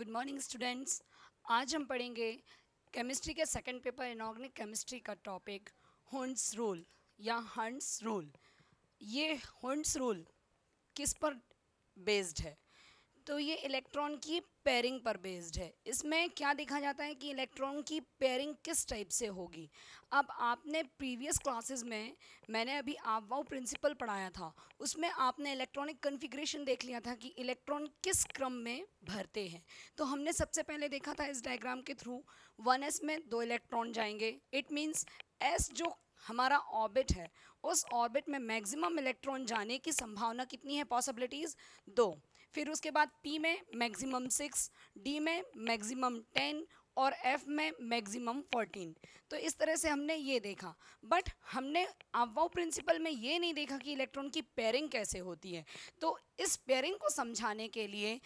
good morning students आज हम पढ़ेंगे केमिस्ट्री के सेकंड पेपर इनऑर्गेनिक केमिस्ट्री का टॉपिक हंड्स रूल या हंड्स रूल ये हंड्स रूल किस पर बेस्ड है तो ये इलेक्ट्रॉन की पेयरिंग पर बेस्ड है इसमें क्या देखा जाता है कि इलेक्ट्रॉन की पेयरिंग किस टाइप से होगी अब आपने प्रीवियस क्लासेस में मैंने अभी आपवाओ प्रिंसिपल पढ़ाया था उसमें आपने इलेक्ट्रॉनिक कन्फिग्रेशन देख लिया था कि इलेक्ट्रॉन किस क्रम में भरते हैं तो हमने सबसे पहले देखा था इस डायग्राम के थ्रू वन एस में दो इलेक्ट्रॉन जाएंगे इट मीन्स एस जो हमारा ऑर्बिट है उस ऑर्बिट में मैक्सिमम इलेक्ट्रॉन जाने की संभावना कितनी है पॉसिबिलिटीज़ दो फिर उसके बाद पी में मैक्सिमम सिक्स डी में मैक्सिमम टेन और एफ में मैक्सिमम फोर्टीन तो इस तरह से हमने ये देखा बट हमने अवाओ प्रिंसिपल में ये नहीं देखा कि इलेक्ट्रॉन की पेयरिंग कैसे होती है तो इस पेयरिंग को समझाने के लिए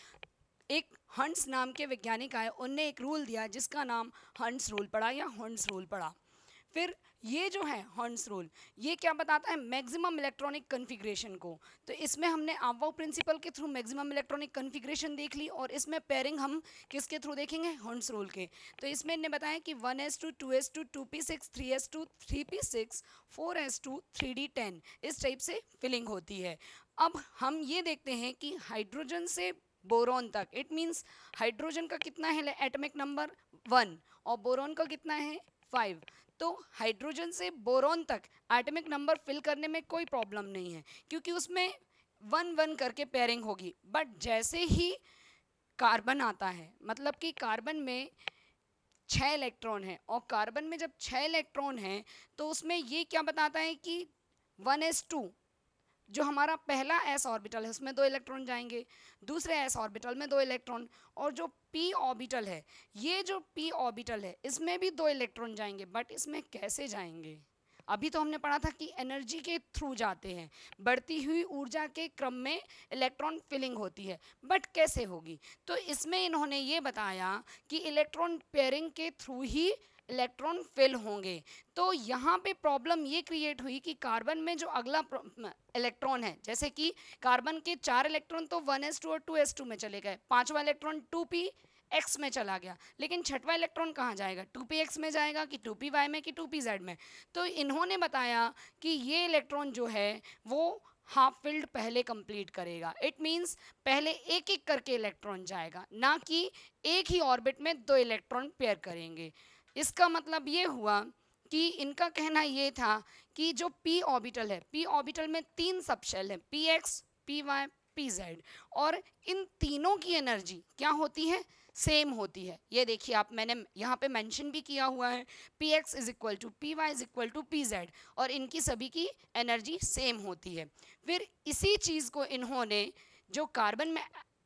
एक हंट्स नाम के वैज्ञानिक आए उनने एक रूल दिया जिसका नाम हंट्स रूल पड़ा या हंट्स रूल पड़ा फिर ये जो है हॉर्न्स रूल ये क्या बताता है मैक्सिमम इलेक्ट्रॉनिक कन्फिग्रेशन को तो इसमें हमने आवाओ प्रिंसिपल के थ्रू मैक्सिमम इलेक्ट्रॉनिक कन्फिग्रेशन देख ली और इसमें पेयरिंग हम किसके थ्रू देखेंगे हॉर्नस रूल के तो इसमें इन्हें बताया कि one S two two S two two P six three S two three P six four S two three D ten इस टाइप से फिलिंग होती है अब हम ये देखते हैं कि हाइड्रोजन से बोरॉन तक इट मीन्स हाइड्रोजन का कितना है एटमिक नंबर वन और बोरॉन का कितना है फाइव तो हाइड्रोजन से बोरोन तक एटमिक नंबर फिल करने में कोई प्रॉब्लम नहीं है क्योंकि उसमें वन वन करके पेयरिंग होगी बट जैसे ही कार्बन आता है मतलब कि कार्बन में छः इलेक्ट्रॉन है और कार्बन में जब छः इलेक्ट्रॉन हैं तो उसमें ये क्या बताता है कि वन एस टू जो हमारा पहला एस ऑर्बिटल है उसमें दो इलेक्ट्रॉन जाएंगे दूसरे एस ऑर्बिटल में दो इलेक्ट्रॉन और जो पी ऑर्बिटल है ये जो पी ऑर्बिटल है इसमें भी दो इलेक्ट्रॉन जाएंगे बट इसमें कैसे जाएंगे अभी तो हमने पढ़ा था कि एनर्जी के थ्रू जाते हैं बढ़ती हुई ऊर्जा के क्रम में इलेक्ट्रॉन फिलिंग होती है बट कैसे होगी तो इसमें इन्होंने ये बताया कि इलेक्ट्रॉन पेयरिंग के थ्रू ही इलेक्ट्रॉन फिल होंगे तो यहाँ पे प्रॉब्लम ये क्रिएट हुई कि कार्बन में जो अगला इलेक्ट्रॉन है जैसे कि कार्बन के चार इलेक्ट्रॉन तो 1s2 और 2s2 में चले गए पांचवा इलेक्ट्रॉन पी एक्स में चला गया लेकिन छठवा इलेक्ट्रॉन कहाँ जाएगा टू पी एक्स में जाएगा कि टू पी वाई में कि टू पी जेड में तो इन्होंने बताया कि ये इलेक्ट्रॉन जो है वो हाफ फील्ड पहले कंप्लीट करेगा इट मींस पहले एक एक करके इलेक्ट्रॉन जाएगा ना कि एक ही ऑर्बिट में दो इलेक्ट्रॉन पेयर करेंगे इसका मतलब ये हुआ कि इनका कहना ये था कि जो p ऑर्बिटल है p ऑर्बिटल में तीन सब शेल हैं P X P Y P Z और इन तीनों की एनर्जी क्या होती है सेम होती है ये देखिए आप मैंने यहाँ पे मेंशन भी किया हुआ है P X is equal to P Y is equal to P Z और इनकी सभी की एनर्जी सेम होती है फिर इसी चीज़ को इन्होंने जो कार्बन में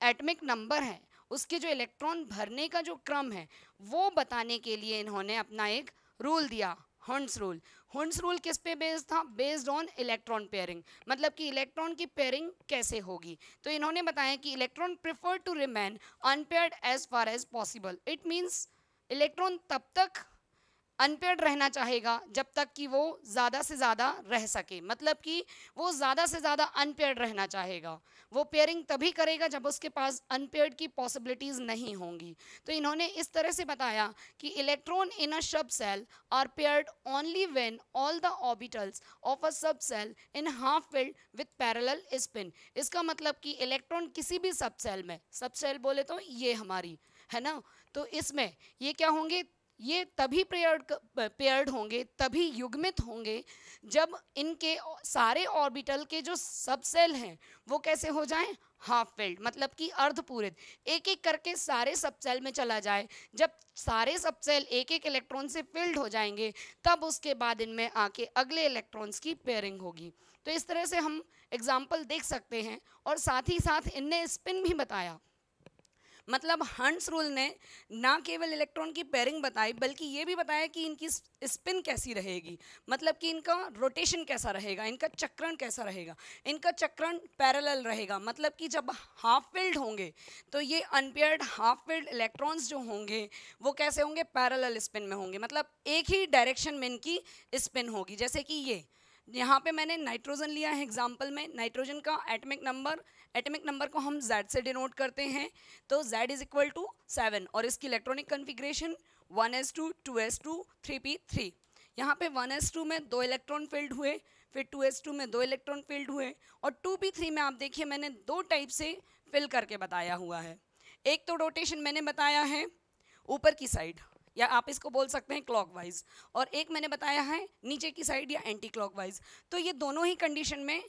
एटमिक नंबर है उसके जो इलेक्ट्रॉन भरने का जो क्रम है वो बताने के लिए इन्होंने अपना एक रूल दिया हंड्स रूल हंड्स रूल किस पे बेस्ड था बेस्ड ऑन इलेक्ट्रॉन पेयरिंग मतलब कि इलेक्ट्रॉन की पेयरिंग कैसे होगी तो इन्होंने बताया कि electron prefer to remain unpaired as far as possible it means electron तब तक अनपेड रहना चाहेगा जब तक कि वो ज़्यादा से ज़्यादा रह सके मतलब कि वो ज़्यादा से ज़्यादा अनपेड रहना चाहेगा वो पेयरिंग तभी करेगा जब उसके पास अनपेड की पॉसिबिलिटीज़ नहीं होंगी तो इन्होंने इस तरह से बताया कि electron in a subshell are paired only when all the orbitals of a subshell in half filled with parallel spin इसका मतलब कि इलेक्ट्रॉन किसी भी सब सेल में सब सेल बोले तो ये हमारी है ना तो इसमें ये क्या होंगे ये तभी पेयर्ड पेयर्ड होंगे तभी युग्मित होंगे जब इनके सारे ऑर्बिटल के जो सब सेल हैं वो कैसे हो जाएं हाफ फिल्ड मतलब कि अर्धपूरित एक एक करके सारे सब सेल में चला जाए जब सारे सब सेल एक एक इलेक्ट्रॉन से फिल्ड हो जाएंगे तब उसके बाद इनमें आके अगले इलेक्ट्रॉन्स की पेयरिंग होगी तो इस तरह से हम एग्जाम्पल देख सकते हैं और साथ ही साथ इनने स्पिन भी बताया मतलब हंट्स रूल ने ना केवल इलेक्ट्रॉन की पेयरिंग बताई बल्कि ये भी बताया कि इनकी स्पिन कैसी रहेगी मतलब कि इनका रोटेशन कैसा रहेगा इनका चक्रण कैसा रहेगा इनका चक्रण पैरेलल रहेगा मतलब कि जब हाफ फिल्ड होंगे तो ये अनपेयर्ड हाफ फिल्ड इलेक्ट्रॉन्स जो होंगे वो कैसे होंगे पैरेलल स्पिन में होंगे मतलब एक ही डायरेक्शन में इनकी स्पिन होगी जैसे कि ये यहाँ पे मैंने नाइट्रोजन लिया है एग्जाम्पल में नाइट्रोजन का एटमिक नंबर एटमिक नंबर को हम जेड से डिनोट करते हैं तो Z is equal to seven और इसकी electronic configuration one S two two S two three P three यहाँ पे वन एस टू में दो इलेक्ट्रॉन फील्ड हुए फिर टू एस टू में दो इलेक्ट्रॉन फील्ड हुए और टू पी थ्री में आप देखिए मैंने दो टाइप से फिल करके बताया हुआ है एक तो रोटेशन मैंने बताया है ऊपर की साइड या आप इसको बोल सकते हैं क्लॉकवाइज और एक मैंने बताया है नीचे की साइड या एंटी क्लॉकवाइज तो ये दोनों ही कंडीशन में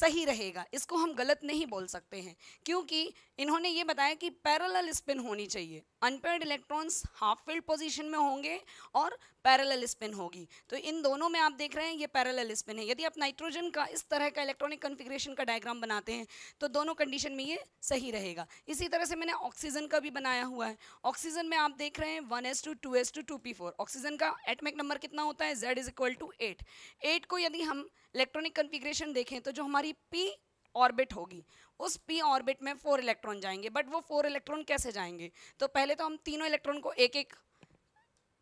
सही रहेगा इसको हम गलत नहीं बोल सकते हैं क्योंकि इन्होंने ये बताया कि पैरेलल स्पिन होनी चाहिए unpaired electrons half filled position में होंगे और पैरेलल स्पिन होगी तो इन दोनों में आप देख रहे हैं ये पैरेलल स्पिन है यदि आप नाइट्रोजन का इस तरह का इलेक्ट्रॉनिक कन्फिग्रेशन का डायग्राम बनाते हैं तो दोनों कंडीशन में ये सही रहेगा इसी तरह से मैंने ऑक्सीजन का भी बनाया हुआ है ऑक्सीजन में आप देख रहे हैं one S two two S two two P four oxygen का एटमिक नंबर कितना होता है Z is equal to eight eight को यदि हम इलेक्ट्रॉनिक कन्फिग्रेशन देखें तो जो हमारी पी ऑर्बिट होगी उस पी ऑर्बिट में फोर इलेक्ट्रॉन जाएंगे बट वो फोर इलेक्ट्रॉन कैसे जाएंगे तो पहले तो हम तीनों इलेक्ट्रॉन को एक एक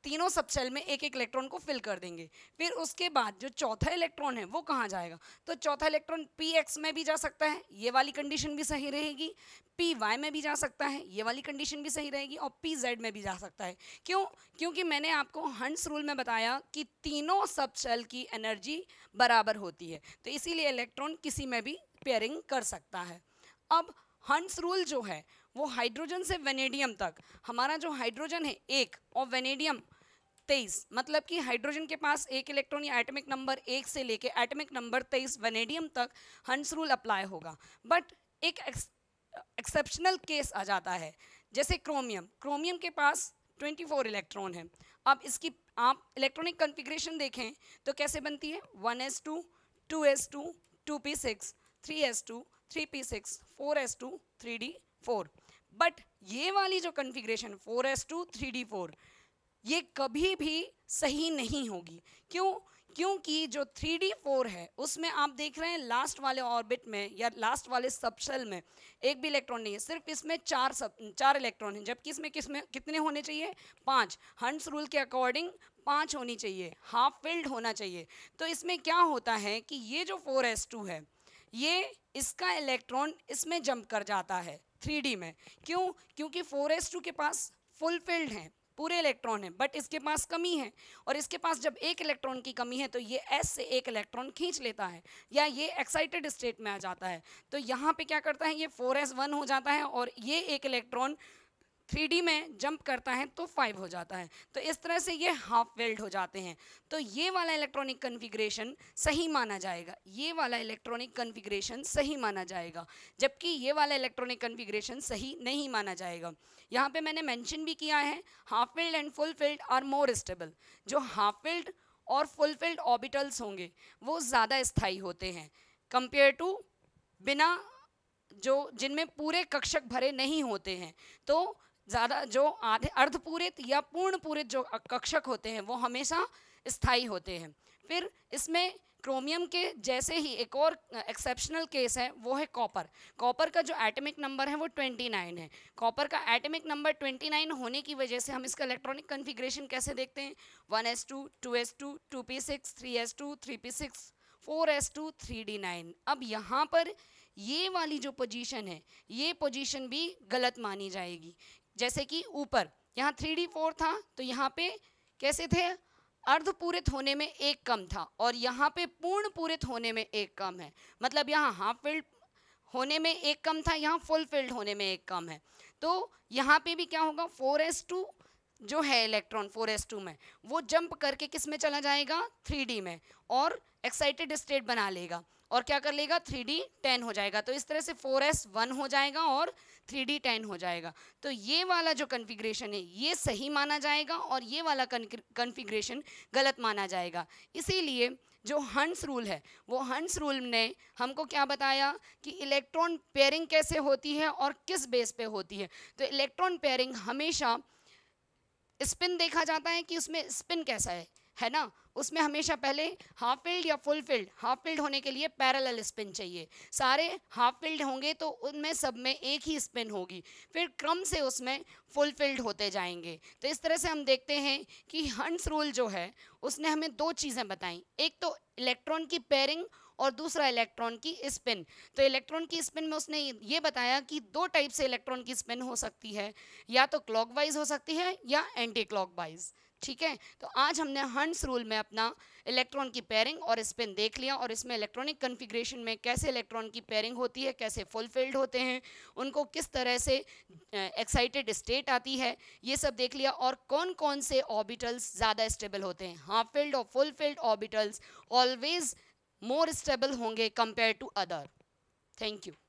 तीनों सबसेल में एक एक इलेक्ट्रॉन को फिल कर देंगे फिर उसके बाद जो चौथा इलेक्ट्रॉन है वो कहाँ जाएगा तो चौथा इलेक्ट्रॉन पी एक्स में भी जा सकता है ये वाली कंडीशन भी सही रहेगी पी वाई में भी जा सकता है ये वाली कंडीशन भी सही रहेगी और पी जेड में भी जा सकता है क्यों क्योंकि मैंने आपको हंड्स रूल में बताया कि तीनों सबसेल की एनर्जी बराबर होती है तो इसीलिए इलेक्ट्रॉन किसी में भी पेयरिंग कर सकता है अब हंस रूल जो है वो हाइड्रोजन से वेनेडियम तक हमारा जो हाइड्रोजन है एक और वेनेडियम तेईस मतलब कि हाइड्रोजन के पास एक इलेक्ट्रॉन या एटमिक नंबर एक से लेके एटमिक नंबर तेईस वेनेडियम तक हंस रूल अप्लाई होगा बट एक एक्सेप्शनल केस आ जाता है जैसे क्रोमियम क्रोमियम के पास 24 इलेक्ट्रॉन है अब इसकी आप इलेक्ट्रॉनिक कन्फिग्रेशन देखें तो कैसे बनती है to P six 3s2, 3p6, 4s2, 3d4 but ये वाली जो कन्फिग्रेशन 4s2, 3d4 ये कभी भी सही नहीं होगी क्यों क्योंकि जो 3d4 है उसमें आप देख रहे हैं लास्ट वाले ऑर्बिट में या लास्ट वाले सबसेल में एक भी इलेक्ट्रॉन नहीं है सिर्फ इसमें चार सब चार इलेक्ट्रॉन हैं जबकि इसमें किसमें कितने होने चाहिए पाँच हंड्स रूल के अकॉर्डिंग पाँच होनी चाहिए हाफ फिल्ड होना चाहिए तो इसमें क्या होता है कि ये जो 4s2 है ये इसका इलेक्ट्रॉन इसमें जंप कर जाता है थ्री में क्यों क्योंकि फोर के पास फुलफिल्ड हैं पूरे इलेक्ट्रॉन हैं बट इसके पास कमी है और इसके पास जब एक इलेक्ट्रॉन की कमी है तो ये एस से एक इलेक्ट्रॉन खींच लेता है या ये एक्साइटेड स्टेट में आ जाता है तो यहाँ पे क्या करता है ये फोर एस वन हो जाता है और ये एक इलेक्ट्रॉन थ्री में जंप करता है तो फाइव हो जाता है तो इस तरह से ये हाफ वेल्ड हो जाते हैं तो ये वाला इलेक्ट्रॉनिक कन्फिग्रेशन सही माना जाएगा ये वाला इलेक्ट्रॉनिक कन्फिग्रेशन सही माना जाएगा जबकि ये वाला इलेक्ट्रॉनिक कन्फिग्रेशन सही नहीं माना जाएगा यहाँ पे मैंने मेंशन भी किया है half filled and full filled are more stable जो हाफ फिल्ड और फुल फिल्ड ऑबिटल्स होंगे वो ज़्यादा स्थाई होते हैं कंपेयर टू बिना जो जिनमें पूरे कक्षक भरे नहीं होते हैं तो ज़्यादा जो आधे अर्धपूरित या पूर्ण पूरित जो कक्षक होते हैं वो हमेशा स्थायी होते हैं फिर इसमें क्रोमियम के जैसे ही एक और एक्सेप्शनल केस है वो है कॉपर कॉपर का जो एटमिक नंबर है वो 29 है कॉपर का एटमिक नंबर 29 होने की वजह से हम इसका इलेक्ट्रॉनिक कन्फिग्रेशन कैसे देखते हैं 1s2, 2s2, 2p6, 3s2, 3p6, 4s2, 3d9 अब यहाँ पर ये वाली जो पोजीशन है ये पोजीशन भी गलत मानी जाएगी जैसे कि ऊपर यहाँ थ्री डी फोर था तो यहाँ पे कैसे थे अर्ध पूरित होने में एक कम था और यहाँ पे पूर्ण पूरित होने में एक कम है मतलब यहाँ हाफ फिल्ड होने में एक कम था यहाँ फुल फिल्ड होने में एक कम है तो यहाँ पे भी क्या होगा फोर एस टू जो है इलेक्ट्रॉन फोर एस टू में वो जंप करके किस में चला जाएगा थ्री डी में और एक्साइटेड स्टेट बना लेगा और क्या कर लेगा थ्री डी टेन हो जाएगा तो इस तरह से फोर एस वन हो जाएगा और थ्री डी टेन हो जाएगा तो ये वाला जो कन्फिग्रेशन है ये सही माना जाएगा और ये वाला कन्फिग्रेशन गलत माना जाएगा इसीलिए जो हंस रूल है वो हंस रूल ने हमको क्या बताया कि इलेक्ट्रॉन पेयरिंग कैसे होती है और किस बेस पे होती है तो इलेक्ट्रॉन पेयरिंग हमेशा स्पिन देखा जाता है कि उसमें स्पिन कैसा है है ना उसमें हमेशा पहले हाफ फील्ड या फुल फील्ड हाफ फील्ड होने के लिए पैरेलल स्पिन चाहिए सारे हाफ फील्ड होंगे तो उनमें सब में एक ही स्पिन होगी फिर क्रम से उसमें फुल फील्ड होते जाएंगे तो इस तरह से हम देखते हैं कि हंड्स रूल जो है उसने हमें दो चीज़ें बताई एक तो इलेक्ट्रॉन की पेयरिंग और दूसरा इलेक्ट्रॉन की स्पिन तो इलेक्ट्रॉन की स्पिन में उसने ये बताया कि दो टाइप से इलेक्ट्रॉन की स्पिन हो सकती है या तो क्लॉकवाइज हो सकती है या एंटी क्लॉकवाइज वाइज ठीक है तो आज हमने हंड्स रूल में अपना इलेक्ट्रॉन की पेयरिंग और स्पिन देख लिया और इसमें इलेक्ट्रॉनिक कन्फिग्रेशन में कैसे इलेक्ट्रॉन की पेयरिंग होती है कैसे फुलफिल्ड होते हैं उनको किस तरह से एक्साइटेड स्टेट आती है ये सब देख लिया और कौन कौन से ऑर्बिटल्स ज़्यादा स्टेबल होते हैं हाफ फील्ड और full filled orbitals always more stable होंगे compare to other thank you